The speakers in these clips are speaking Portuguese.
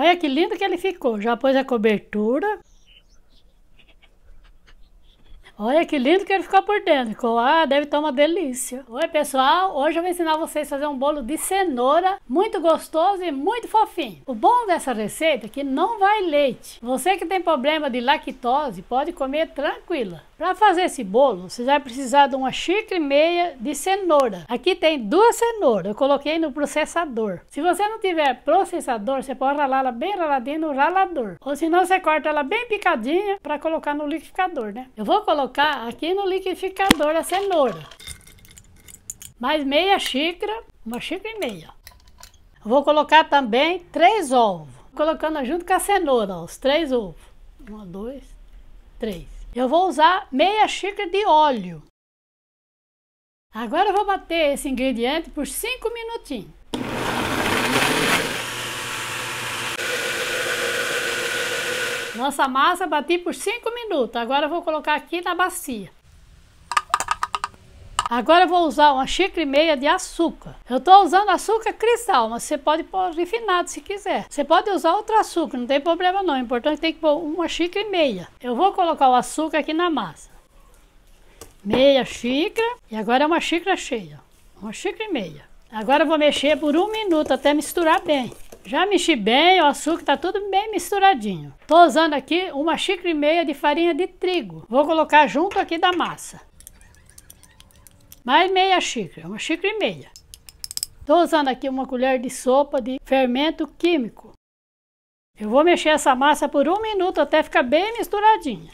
Olha que lindo que ele ficou. Já pôs a cobertura. Olha que lindo que ele ficou por dentro. ah deve estar uma delícia. Oi, pessoal. Hoje eu vou ensinar vocês a fazer um bolo de cenoura muito gostoso e muito fofinho. O bom dessa receita é que não vai leite. Você que tem problema de lactose pode comer tranquila. Para fazer esse bolo, você vai precisar de uma xícara e meia de cenoura. Aqui tem duas cenouras. Eu coloquei no processador. Se você não tiver processador, você pode ralar ela bem raladinha no ralador. Ou se não, você corta ela bem picadinha para colocar no liquidificador, né? Eu vou colocar colocar aqui no liquidificador a cenoura. Mais meia xícara, uma xícara e meia. Vou colocar também três ovos, colocando junto com a cenoura, ó, os três ovos. Um, dois, três. Eu vou usar meia xícara de óleo. Agora eu vou bater esse ingrediente por cinco minutinhos. Nossa massa bati por 5 minutos. Agora eu vou colocar aqui na bacia. Agora eu vou usar uma xícara e meia de açúcar. Eu estou usando açúcar cristal, mas você pode pôr refinado se quiser. Você pode usar outro açúcar, não tem problema não. O importante é tem que pôr uma xícara e meia. Eu vou colocar o açúcar aqui na massa. Meia xícara e agora é uma xícara cheia. Uma xícara e meia. Agora eu vou mexer por um minuto até misturar bem. Já mexi bem, o açúcar está tudo bem misturadinho. Tô usando aqui uma xícara e meia de farinha de trigo. Vou colocar junto aqui da massa. Mais meia xícara, uma xícara e meia. Tô usando aqui uma colher de sopa de fermento químico. Eu vou mexer essa massa por um minuto até ficar bem misturadinha.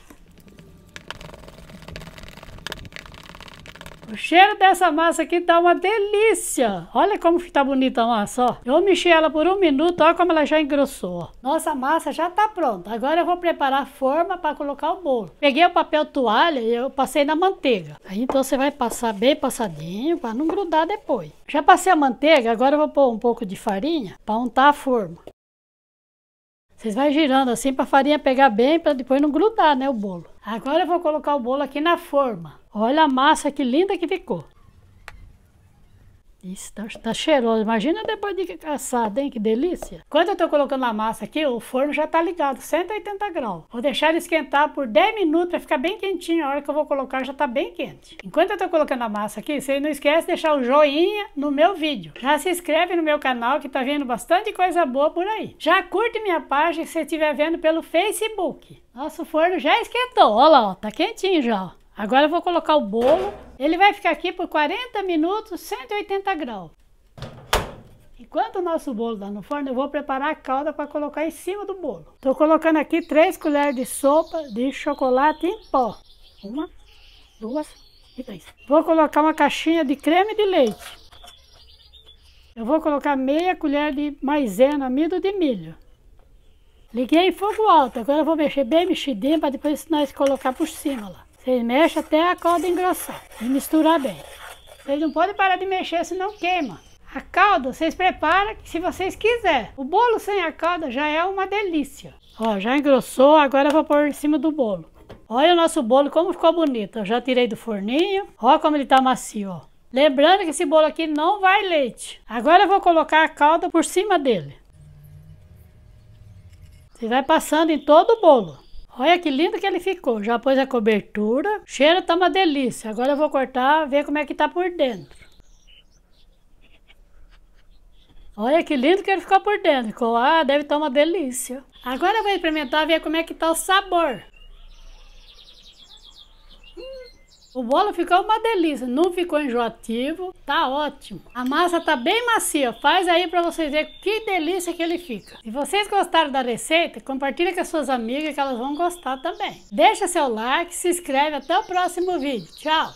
O cheiro dessa massa aqui tá uma delícia. Olha como está bonita a massa, ó. Eu mexi ela por um minuto, olha como ela já engrossou. Nossa massa já tá pronta. Agora eu vou preparar a forma para colocar o bolo. Peguei o papel toalha e eu passei na manteiga. Aí então você vai passar bem passadinho para não grudar depois. Já passei a manteiga, agora eu vou pôr um pouco de farinha para untar a forma. Vocês vai girando assim para a farinha pegar bem, para depois não grudar, né, o bolo. Agora eu vou colocar o bolo aqui na forma. Olha a massa que linda que ficou. Isso tá, tá, cheiroso. Imagina depois de assado, hein? Que delícia. Quando eu tô colocando a massa aqui, o forno já tá ligado, 180 graus. Vou deixar ele esquentar por 10 minutos, vai ficar bem quentinho. A hora que eu vou colocar já tá bem quente. Enquanto eu tô colocando a massa aqui, vocês não esquecem de deixar o joinha no meu vídeo. Já se inscreve no meu canal que tá vendo bastante coisa boa por aí. Já curte minha página se você estiver vendo pelo Facebook. Nosso forno já esquentou. Olha lá, ó, tá quentinho já, ó. Agora eu vou colocar o bolo. Ele vai ficar aqui por 40 minutos, 180 graus. Enquanto o nosso bolo está no forno, eu vou preparar a calda para colocar em cima do bolo. Estou colocando aqui 3 colheres de sopa de chocolate em pó. Uma, duas e três. Vou colocar uma caixinha de creme de leite. Eu vou colocar meia colher de maisena, amido de milho. Liguei em fogo alto, agora eu vou mexer bem mexidinho para depois nós colocar por cima lá. Vocês mexem até a calda engrossar e misturar bem. Vocês não podem parar de mexer, senão queima. A calda vocês preparam se vocês quiserem. O bolo sem a calda já é uma delícia. Ó, já engrossou, agora eu vou pôr em cima do bolo. Olha o nosso bolo como ficou bonito. Eu já tirei do forninho. Ó como ele tá macio, ó. Lembrando que esse bolo aqui não vai leite. Agora eu vou colocar a calda por cima dele. Você vai passando em todo o bolo. Olha que lindo que ele ficou. Já pôs a cobertura. O cheiro tá uma delícia. Agora eu vou cortar, ver como é que tá por dentro. Olha que lindo que ele ficou por dentro. Ah, deve estar tá uma delícia. Agora eu vou experimentar ver como é que tá o sabor. O bolo ficou uma delícia, não ficou enjoativo, tá ótimo. A massa tá bem macia, faz aí para vocês verem que delícia que ele fica. Se vocês gostaram da receita, compartilha com as suas amigas que elas vão gostar também. Deixa seu like, se inscreve, até o próximo vídeo. Tchau!